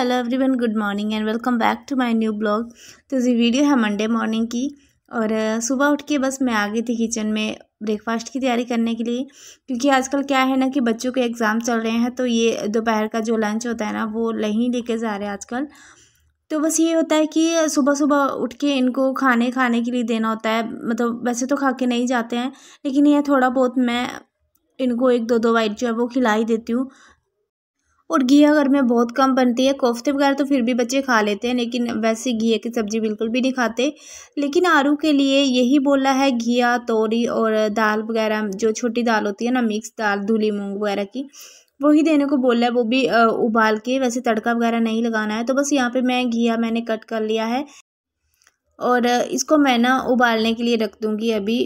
hello everyone good morning and welcome back to my new blog तो ये video है Monday morning की और सुबह उठ के बस मैं आ गई थी किचन में ब्रेकफास्ट की तैयारी करने के लिए क्योंकि आजकल क्या है ना कि बच्चों के एग्ज़ाम चल रहे हैं तो ये दोपहर का जो लंच होता है ना वो नहीं लेके जा रहे हैं आजकल तो बस ये होता है कि सुबह सुबह उठ के इनको खाने खाने के लिए देना होता है मतलब वैसे तो खा के नहीं जाते हैं लेकिन यह थोड़ा बहुत मैं इनको एक दो दो वाइट जो है वो खिला ही देती हूँ और घी अगर में बहुत कम बनती है कोफ्ते वगैरह तो फिर भी बच्चे खा लेते हैं लेकिन वैसे घी की सब्ज़ी बिल्कुल भी नहीं खाते लेकिन आरू के लिए यही बोला है घिया तोरी और दाल वगैरह जो छोटी दाल होती है ना मिक्स दाल धुली मूँग वगैरह की वही देने को बोला है वो भी उबाल के वैसे तड़का वगैरह नहीं लगाना है तो बस यहाँ पे मैं घिया मैंने कट कर लिया है और इसको मैं ना उबालने के लिए रख दूँगी अभी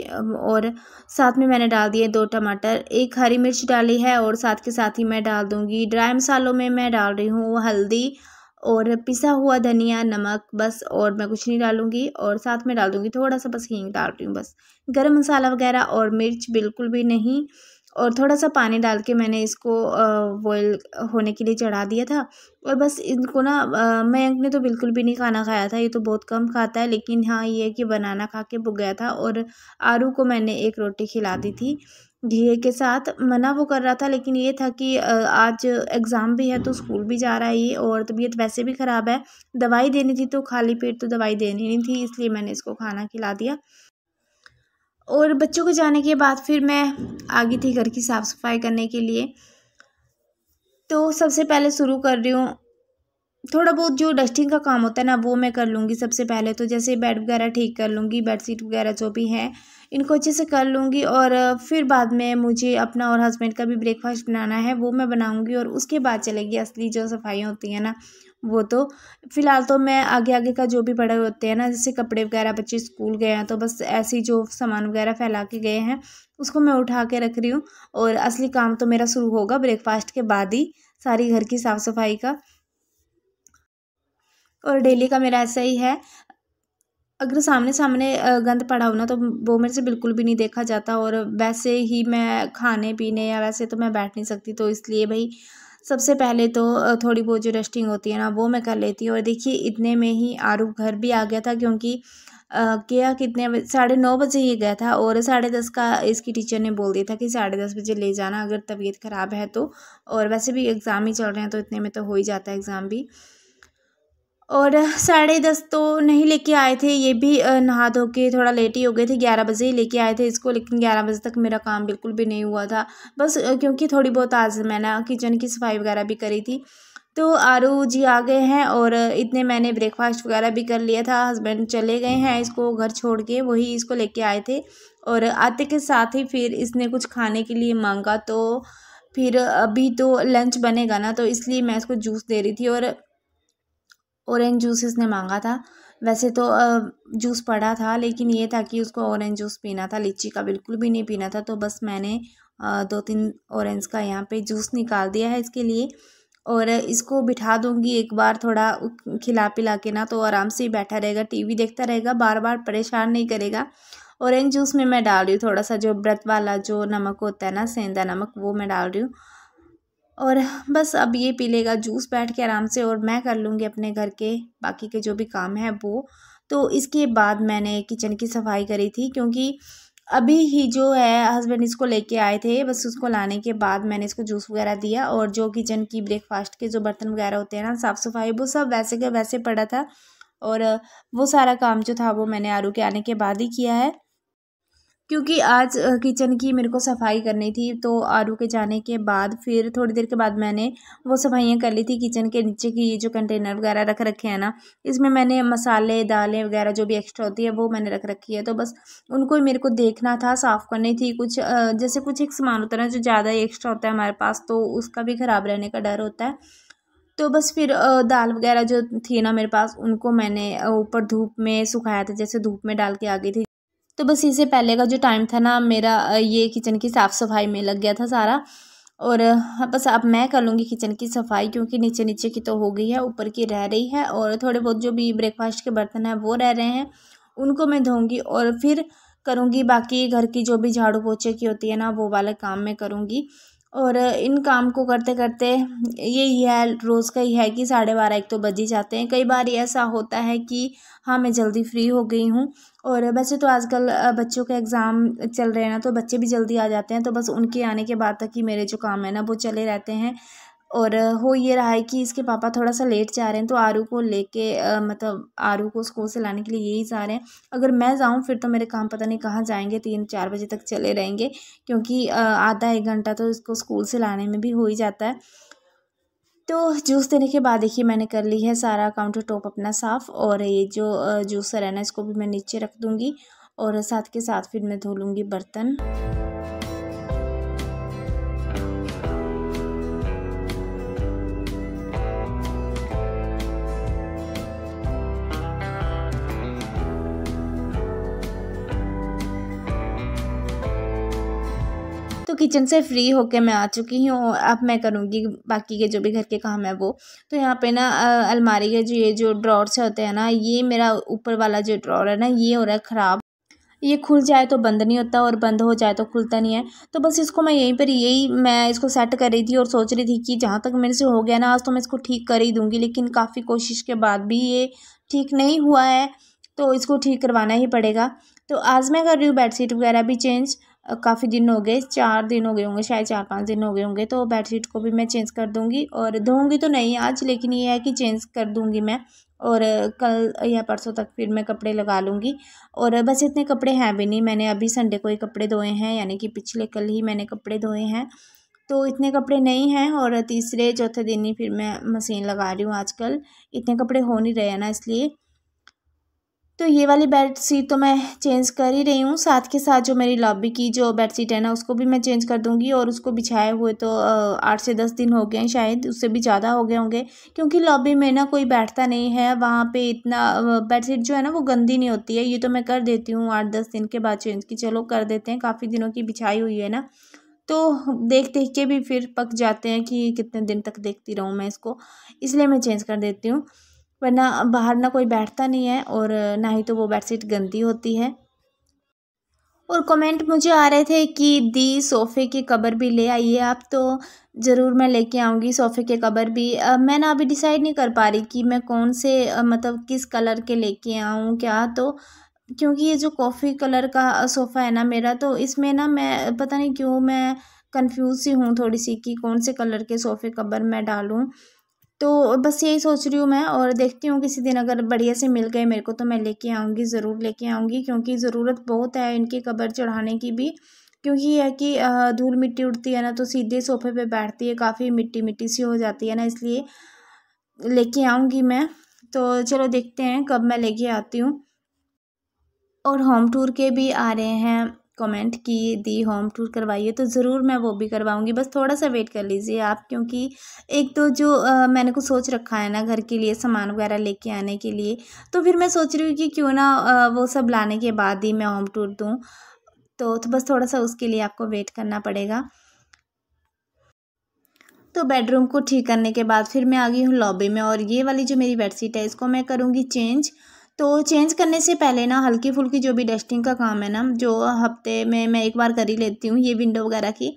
और साथ में मैंने डाल दिए दो टमाटर एक हरी मिर्च डाली है और साथ के साथ ही मैं डाल दूँगी ड्राई मसालों में मैं डाल रही हूँ हल्दी और पिसा हुआ धनिया नमक बस और मैं कुछ नहीं डालूंगी और साथ में डाल दूंगी थोड़ा सा बस हींग डाल रही हूँ बस गर्म मसाला वगैरह और मिर्च बिल्कुल भी नहीं और थोड़ा सा पानी डाल के मैंने इसको बॉयल होने के लिए चढ़ा दिया था और बस इनको ना मयंक ने तो बिल्कुल भी नहीं खाना खाया था ये तो बहुत कम खाता है लेकिन हाँ ये है कि बनाना खा के भुग गया था और आरू को मैंने एक रोटी खिला दी थी घी के साथ मना वो कर रहा था लेकिन ये था कि आज एग्ज़ाम भी है तो स्कूल भी जा रहा है ये और तबीयत वैसे भी ख़राब है दवाई देनी थी तो खाली पेट तो दवाई देनी नहीं थी इसलिए मैंने इसको खाना खिला दिया और बच्चों को जाने के बाद फिर मैं आ गई थी घर की साफ़ सफाई करने के लिए तो सबसे पहले शुरू कर रही हूँ थोड़ा बहुत जो डस्टिंग का काम होता है ना वो मैं कर लूँगी सबसे पहले तो जैसे बेड वगैरह ठीक कर लूँगी बेड शीट वगैरह जो भी हैं इनको अच्छे से कर लूँगी और फिर बाद में मुझे अपना और हस्बैंड का भी ब्रेकफास्ट बनाना है वो मैं बनाऊँगी और उसके बाद चलेगी असली जो सफाइयाँ होती हैं ना वो तो फ़िलहाल तो मैं आगे आगे का जो भी पड़े होते हैं ना जैसे कपड़े वगैरह बच्चे स्कूल गए हैं तो बस ऐसी जो सामान वगैरह फैला के गए हैं उसको मैं उठा के रख रही हूँ और असली काम तो मेरा शुरू होगा ब्रेकफास्ट के बाद ही सारी घर की साफ़ सफाई का और डेली का मेरा ऐसा ही है अगर सामने सामने गंद पड़ा हो ना तो वो मेरे से बिल्कुल भी नहीं देखा जाता और वैसे ही मैं खाने पीने या वैसे तो मैं बैठ नहीं सकती तो इसलिए भाई सबसे पहले तो थोड़ी बहुत जो रेस्टिंग होती है ना वो मैं कर लेती हूँ और देखिए इतने में ही आरूफ घर भी आ गया था क्योंकि किया कितने साढ़े नौ बजे ही गया था और साढ़े दस का इसकी टीचर ने बोल दिया था कि साढ़े दस बजे ले जाना अगर तबीयत ख़राब है तो और वैसे भी एग्ज़ाम ही चल रहे हैं तो इतने में तो हो ही जाता है एग्ज़ाम भी और साढ़े दस तो नहीं लेके आए थे ये भी नहा धो के थोड़ा लेट ही हो गए थे ग्यारह बजे ही लेके आए थे इसको लेकिन ग्यारह बजे तक मेरा काम बिल्कुल भी नहीं हुआ था बस क्योंकि थोड़ी बहुत आज मैंने किचन की सफाई वगैरह भी करी थी तो आरू जी आ गए हैं और इतने मैंने ब्रेकफास्ट वगैरह भी कर लिया था हस्बैंड चले गए हैं इसको घर छोड़ के वही इसको लेके आए थे और आते के साथ ही फिर इसने कुछ खाने के लिए मांगा तो फिर अभी तो लंच बनेगा ना तो इसलिए मैं इसको जूस दे रही थी और ऑरेंज जूस इसने मांगा था वैसे तो जूस पड़ा था लेकिन ये था कि उसको ऑरेंज जूस पीना था लीची का बिल्कुल भी नहीं पीना था तो बस मैंने दो तीन ऑरेंज का यहाँ पे जूस निकाल दिया है इसके लिए और इसको बिठा दूंगी एक बार थोड़ा खिला पिला के ना तो आराम से ही बैठा रहेगा टीवी देखता रहेगा बार बार परेशान नहीं करेगा ऑरेंज जूस में मैं डाल रही हूँ थोड़ा सा जो व्रत वाला जो नमक होता है ना सेंधा नमक वो मैं डाल रही हूँ और बस अब ये पी लेगा जूस बैठ के आराम से और मैं कर लूँगी अपने घर के बाकी के जो भी काम है वो तो इसके बाद मैंने किचन की सफाई करी थी क्योंकि अभी ही जो है हस्बैंड इसको लेके आए थे बस उसको लाने के बाद मैंने इसको जूस वगैरह दिया और जो किचन की ब्रेकफास्ट के जो बर्तन वगैरह होते हैं ना साफ़ सफाई वो सब वैसे के वैसे पड़ा था और वो सारा काम जो था वो मैंने आरू के आने के बाद ही किया है क्योंकि आज किचन की मेरे को सफाई करनी थी तो आरू के जाने के बाद फिर थोड़ी देर के बाद मैंने वो सफाइयाँ कर ली थी किचन के नीचे की जो कंटेनर वगैरह रख रखे हैं ना इसमें मैंने मसाले दालें वगैरह जो भी एक्स्ट्रा होती है वो मैंने रख रखी है तो बस उनको मेरे को देखना था साफ़ करनी थी कुछ जैसे कुछ एक सामान होता है ना जो ज़्यादा ही एक्स्ट्रा होता है हमारे पास तो उसका भी ख़राब रहने का डर होता है तो बस फिर दाल वगैरह जो थी ना मेरे पास उनको मैंने ऊपर धूप में सुखाया था जैसे धूप में डाल के आ गई थी तो बस इससे पहले का जो टाइम था ना मेरा ये किचन की साफ़ सफाई में लग गया था सारा और हाँ, बस अब मैं कर लूँगी किचन की सफाई क्योंकि नीचे नीचे की तो हो गई है ऊपर की रह रही है और थोड़े बहुत जो भी ब्रेकफास्ट के बर्तन हैं वो रह रहे हैं उनको मैं धोऊँगी और फिर करूँगी बाकी घर की जो भी झाड़ू पोछे की होती है ना वो वाला काम मैं करूँगी और इन काम को करते करते यही है रोज़ का ही है कि साढ़े बारह एक तो बज ही जाते हैं कई बार ऐसा होता है कि हाँ मैं जल्दी फ्री हो गई हूँ और वैसे तो आजकल बच्चों के एग्ज़ाम चल रहे हैं ना तो बच्चे भी जल्दी आ जाते हैं तो बस उनके आने के बाद तक ही मेरे जो काम है ना वो चले रहते हैं और हो ये रहा है कि इसके पापा थोड़ा सा लेट जा रहे हैं तो आरू को लेके मतलब आरू को स्कूल से लाने के लिए यही जा रहे हैं अगर मैं जाऊँ फिर तो मेरे काम पता नहीं कहाँ जाएंगे तीन चार बजे तक चले रहेंगे क्योंकि आधा एक घंटा तो इसको स्कूल से लाने में भी हो ही जाता है तो जूस देने के बाद देखिए मैंने कर ली है सारा काउंटर टॉप अपना साफ़ और ये जो जूसर है ना इसको भी मैं नीचे रख दूँगी और साथ के साथ फिर मैं धो लूँगी बर्तन तो किचन से फ्री होके मैं आ चुकी हूँ अब मैं करूँगी बाकी के जो भी घर के काम है वो तो यहाँ पे ना अलमारी के जो ये जो ड्रॉर से होते हैं ना ये मेरा ऊपर वाला जो ड्रॉर है ना ये हो रहा है ख़राब ये खुल जाए तो बंद नहीं होता और बंद हो जाए तो खुलता नहीं है तो बस इसको मैं यहीं पर यही मैं इसको सेट कर रही थी और सोच रही थी कि जहाँ तक मेरे से हो गया ना आज तो मैं इसको ठीक कर ही दूँगी लेकिन काफ़ी कोशिश के बाद भी ये ठीक नहीं हुआ है तो इसको ठीक करवाना ही पड़ेगा तो आज मैं कर रही हूँ बेडशीट वगैरह भी चेंज काफ़ी दिन हो गए चार दिन हो गए होंगे शायद चार पाँच दिन हो गए होंगे तो बेडशीट को भी मैं चेंज कर दूँगी और धोऊँगी तो नहीं आज लेकिन ये है कि चेंज कर दूँगी मैं और कल या परसों तक फिर मैं कपड़े लगा लूँगी और बस इतने कपड़े हैं भी नहीं मैंने अभी संडे को ही कपड़े धोए हैं यानी कि पिछले कल ही मैंने कपड़े धोए हैं तो इतने कपड़े नहीं हैं और तीसरे चौथे दिन ही फिर मैं मशीन लगा रही हूँ आजकल इतने कपड़े हो नहीं रहे हैं ना इसलिए तो ये वाली बेड शीट तो मैं चेंज कर ही रही हूँ साथ के साथ जो मेरी लॉबी की जो बेड शीट है ना उसको भी मैं चेंज कर दूँगी और उसको बिछाए हुए तो आठ से दस दिन हो गए हैं शायद उससे भी ज़्यादा हो गए होंगे क्योंकि लॉबी में ना कोई बैठता नहीं है वहाँ पे इतना बेड शीट जो है ना वो गंदी नहीं होती है ये तो मैं कर देती हूँ आठ दस दिन के बाद चेंज की चलो कर देते हैं काफ़ी दिनों की बिछाई हुई है ना तो देख देख के भी फिर पक जाते हैं कि कितने दिन तक देखती रहूँ मैं इसको इसलिए मैं चेंज कर देती हूँ वरना बाहर ना कोई बैठता नहीं है और ना ही तो वो बेडशीट गंदी होती है और कमेंट मुझे आ रहे थे कि दी सोफ़े के कबर भी ले आइए आप तो ज़रूर मैं लेके आऊँगी सोफ़े के कबर भी मैं ना अभी डिसाइड नहीं कर पा रही कि मैं कौन से मतलब किस कलर के लेके आऊँ क्या तो क्योंकि ये जो कॉफ़ी कलर का सोफ़ा है ना मेरा तो इसमें ना मैं पता नहीं क्यों मैं कंफ्यूज सी हूँ थोड़ी सी कि कौन से कलर के सोफ़े कबर मैं डालूँ तो बस यही सोच रही हूँ मैं और देखती हूँ किसी दिन अगर बढ़िया से मिल गए मेरे को तो मैं लेके आऊँगी ज़रूर लेके आऊँगी क्योंकि ज़रूरत बहुत है इनकी कबर चढ़ाने की भी क्योंकि यह कि धूल मिट्टी उड़ती है ना तो सीधे सोफे पे बैठती है काफ़ी मिट्टी मिट्टी सी हो जाती है ना इसलिए लेके आऊँगी मैं तो चलो देखते हैं कब मैं लेके आती हूँ और होम टूर के भी आ रहे हैं कमेंट की दी होम टूर करवाइए तो ज़रूर मैं वो भी करवाऊँगी बस थोड़ा सा वेट कर लीजिए आप क्योंकि एक तो जो आ, मैंने कुछ सोच रखा है ना घर के लिए सामान वगैरह लेके आने के लिए तो फिर मैं सोच रही हूँ कि क्यों ना आ, वो सब लाने के बाद ही मैं होम टूर दूँ तो, तो बस थोड़ा सा उसके लिए आपको वेट करना पड़ेगा तो बेडरूम को ठीक करने के बाद फिर मैं आ गई हूँ लॉबी में और ये वाली जो मेरी बेडशीट है इसको मैं करूँगी चेंज तो चेंज करने से पहले ना हल्की फुल्की जो भी डस्टिंग का काम है ना जो हफ्ते में मैं एक बार कर ही लेती हूँ ये विंडो वगैरह की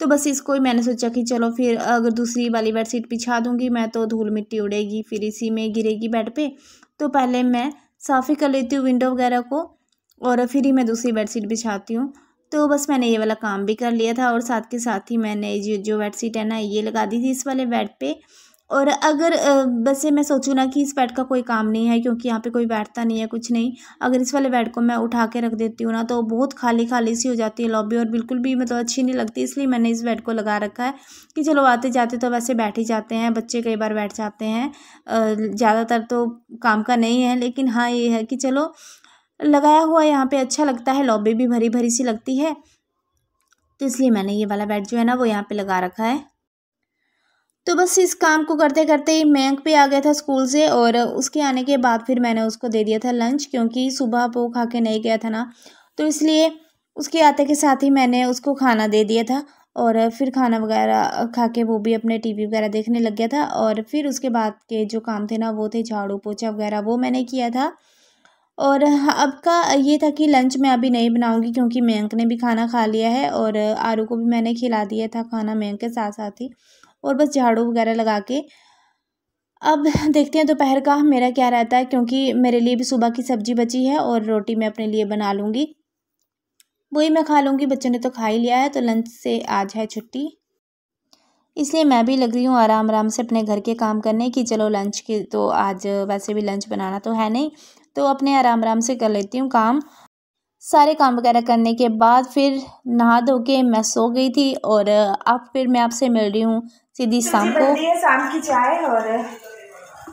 तो बस इसको ही मैंने सोचा कि चलो फिर अगर दूसरी वाली बेड शीट बिछा दूँगी मैं तो धूल मिट्टी उड़ेगी फिर इसी में गिरेगी बेड पर तो पहले मैं साफ़ ही कर लेती हूँ विंडो वगैरह को और फिर ही मैं दूसरी बेड शीट बिछाती हूँ तो बस मैंने ये वाला काम भी कर लिया था और साथ के साथ ही मैंने ये जो बेड शीट है ना ये लगा दी थी इस वाले बेड पे और अगर वैसे मैं सोचूँ ना कि इस बेड का कोई काम नहीं है क्योंकि यहाँ पे कोई बैठता नहीं है कुछ नहीं अगर इस वाले बेड को मैं उठा के रख देती हूँ ना तो बहुत खाली खाली सी हो जाती है लॉबी और बिल्कुल भी मतलब अच्छी नहीं लगती इसलिए मैंने इस बेड को लगा रखा है कि चलो आते जाते तो वैसे बैठ ही जाते हैं बच्चे कई बार बैठ जाते हैं ज़्यादातर तो काम का नहीं है लेकिन हाँ ये है कि चलो लगाया हुआ यहाँ पर अच्छा लगता है लॉबी भी भरी भरी सी लगती है तो इसलिए मैंने ये वाला बेड जो है ना वो यहाँ पर लगा रखा है तो बस इस काम को करते करते ही मैंक भी आ गया था स्कूल से और उसके आने के बाद फिर मैंने उसको दे दिया था लंच क्योंकि सुबह वो खा के नहीं गया था ना तो इसलिए उसके आते के साथ ही मैंने उसको खाना दे दिया था और फिर खाना वगैरह खा के वो भी अपने टीवी वगैरह देखने लग गया था और फिर उसके बाद के जो काम थे ना वो थे झाड़ू पोछा वगैरह वो मैंने किया था और अब का ये था कि लंच मैं अभी नहीं बनाऊंगी क्योंकि मयंक ने भी खाना खा लिया है और आरू को भी मैंने खिला दिया था खाना मैंक के साथ साथ ही और बस झाड़ू वगैरह लगा के अब देखते हैं दोपहर का मेरा क्या रहता है क्योंकि मेरे लिए भी सुबह की सब्ज़ी बची है और रोटी मैं अपने लिए बना लूँगी वही मैं खा लूँगी बच्चों ने तो खा ही लिया है तो लंच से आज है छुट्टी इसलिए मैं भी लग रही हूँ आराम आराम से अपने घर के काम करने कि चलो लंच के तो आज वैसे भी लंच बनाना तो है नहीं तो अपने आराम आराम से कर लेती हूँ काम सारे काम वगैरह करने के बाद फिर नहा धो के मैं सो गई थी और अब फिर मैं आपसे मिल रही हूँ सीधी तो शाम को शाम की चाय और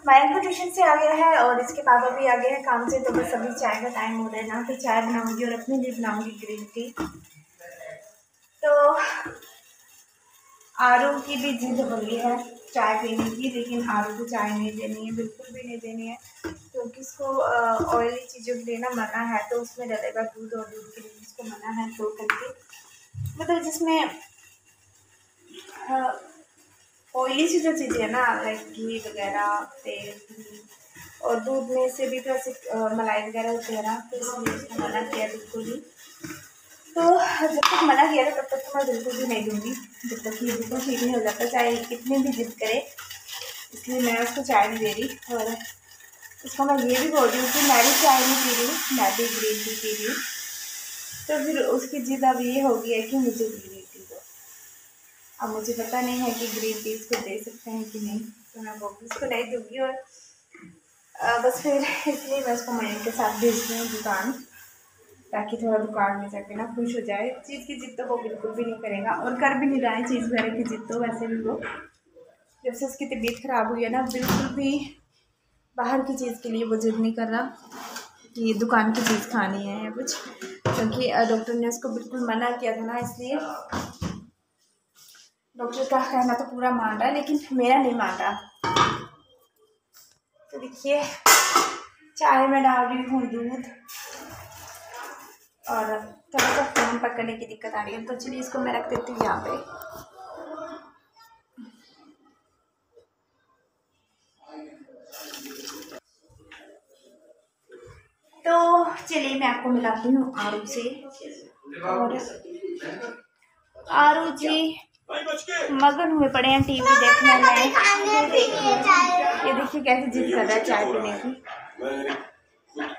मैं को ट्यूशन से आ गया है और इसके पापा भी आ गए हैं काम से तो बस अभी चाय का टाइम हो रहा है ना तो चाय बनाऊंगी और अपने लिए बनाऊंगी ग्रीन टी तो आरू की भी जिद हो तो है चाय पीने की लेकिन आरू को चाय नहीं देनी है बिल्कुल भी नहीं देनी है क्योंकि तो इसको ऑयली चीज़ों को देना मना है तो उसमें डलेगा दूध और दूध के लिए इसको मना है दो तो करके मतलब जिसमें ऑयली सी जो चीज़ें हैं ना लाइक घी वगैरह तेल और दूध में से भी थोड़ा सी मलाई वगैरह वगैरह हैं ना तो इसलिए उसने मना किया बिल्कुल ही तो जब तक मना किया था तब तक तो मैं बिल्कुल भी नहीं दूँगी जब तक ये बिल्कुल ठीक नहीं हो जाता चाहे कितनी भी जिद करे इसलिए मैं उसको चाय नहीं दे रही और उसको मैं ये भी बोल रही हूँ कि मैं भी चाय नहीं पी रही हूँ मैं भी ग्रीन टी पी रही हूँ तो फिर उसकी जिद अब ये हो गई है कि मुझे पीनी अब मुझे पता नहीं है कि ग्रीन टी को दे सकते हैं कि नहीं तो मैं वो उसको नहीं दूँगी और बस फिर इसलिए मैं उसको मैं के साथ भेजती हूँ दुकान ताकि थोड़ा दुकान में जाके ना खुश हो जाए चीज़ की जिद तो वो बिल्कुल भी नहीं करेगा और कर भी नहीं रहा है चीज़ वगैरह की जिद तो वैसे भी वो जब से उसकी तबीयत ख़राब हुई है ना बिल्कुल भी बाहर की चीज़ के लिए वो जिद नहीं कर रहा कि दुकान की चीज़ खानी है या कुछ क्योंकि डॉक्टर ने उसको बिल्कुल मना किया था ना इसलिए डॉक्टर का कहना तो पूरा मान रहा है लेकिन मेरा नहीं मान रहा तो देखिए चाय में डाल रही हूँ दूध और थोड़ा सा फोन पकड़ने की दिक्कत आ रही है तो चलिए इसको मैं रख देती हूँ यहाँ पे तो चलिए मैं आपको मिलाती हूँ आरू से और आरू जी मगन हुए पड़े हैं टीवी देखने में ये देखिए कैसे जिद कर रहा है चाय पीने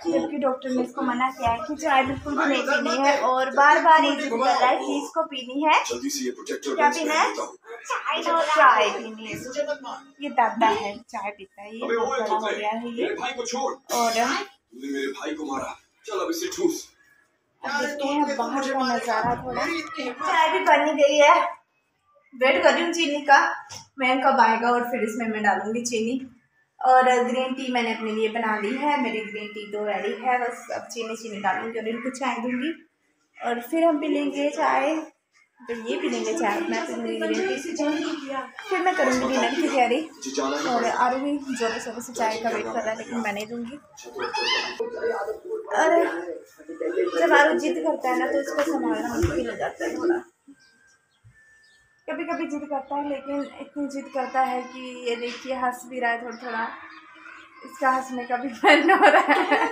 की जबकि डॉक्टर ने इसको मना किया है कि चाय बिल्कुल भी नहीं पीनी है और बार बार ये जिद कर रहा है कि इसको पीनी है क्या पीना है चाय अच्छा, पीनी है ये दादा है चाय पीता है ये बड़ा तो हो गया है ये और मेरे भाई को मारा चल अब इसे ठूस देखते हैं बाहर का नज़ारा थोड़ा चाय भी बनी गई है वेट कर रही हूँ चीनी का मैं कब आएगा और फिर इसमें मैं डालूँगी चीनी और ग्रीन टी मैंने अपने लिए बना ली है मेरी ग्रीन टी तो रेडी है बस अब चीनी चीनी डालूँगी और इनको चाय दूँगी और फिर हम भी लेंगे चाय तो ये पी लेंगे चाय मैं अपनी ग्रीन टी से फिर मैं करूँगी डिनर की तैयारी और आरू भी जो भी से चाय का वेट कर रहा है लेकिन मैं नहीं दूँगी और जब आरू जिद करता है ना तो उसको संभालना मुश्किल हो जाता है थोड़ा कभी कभी जिद करता है लेकिन इतनी जिद करता है कि ये देखिए हंस भी रहा है थोड़ा थोड़ा इसका हंसने का भी मन हो रहा है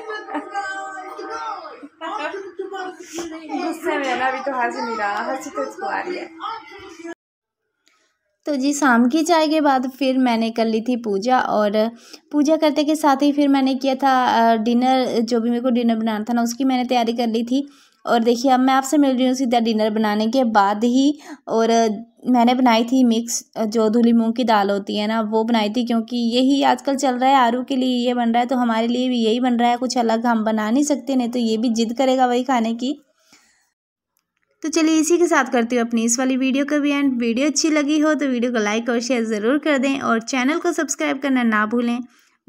गुस्से में ना अभी तो हंस नहीं रहा हंसी तो इसको आ रही है तो जी शाम की चाय के बाद फिर मैंने कर ली थी पूजा और पूजा करते के साथ ही फिर मैंने किया था डिनर जो भी मेरे को डिनर बनाना था ना उसकी मैंने तैयारी कर ली थी और देखिए अब मैं आपसे मिल रही हूँ सीधा डिनर बनाने के बाद ही और मैंने बनाई थी मिक्स जो धुली मूँग की दाल होती है ना वो बनाई थी क्योंकि यही आजकल चल रहा है आरू के लिए ये बन रहा है तो हमारे लिए भी यही बन रहा है कुछ अलग हम बना नहीं सकते नहीं तो ये भी जिद करेगा वही खाने की तो चलिए इसी के साथ करती हूँ अपनी इस वाली वीडियो का भी एंड वीडियो अच्छी लगी हो तो वीडियो को लाइक और शेयर ज़रूर कर दें और चैनल को सब्सक्राइब करना ना भूलें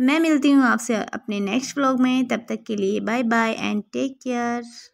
मैं मिलती हूँ आपसे अपने नेक्स्ट ब्लॉग में तब तक के लिए bye bye and take care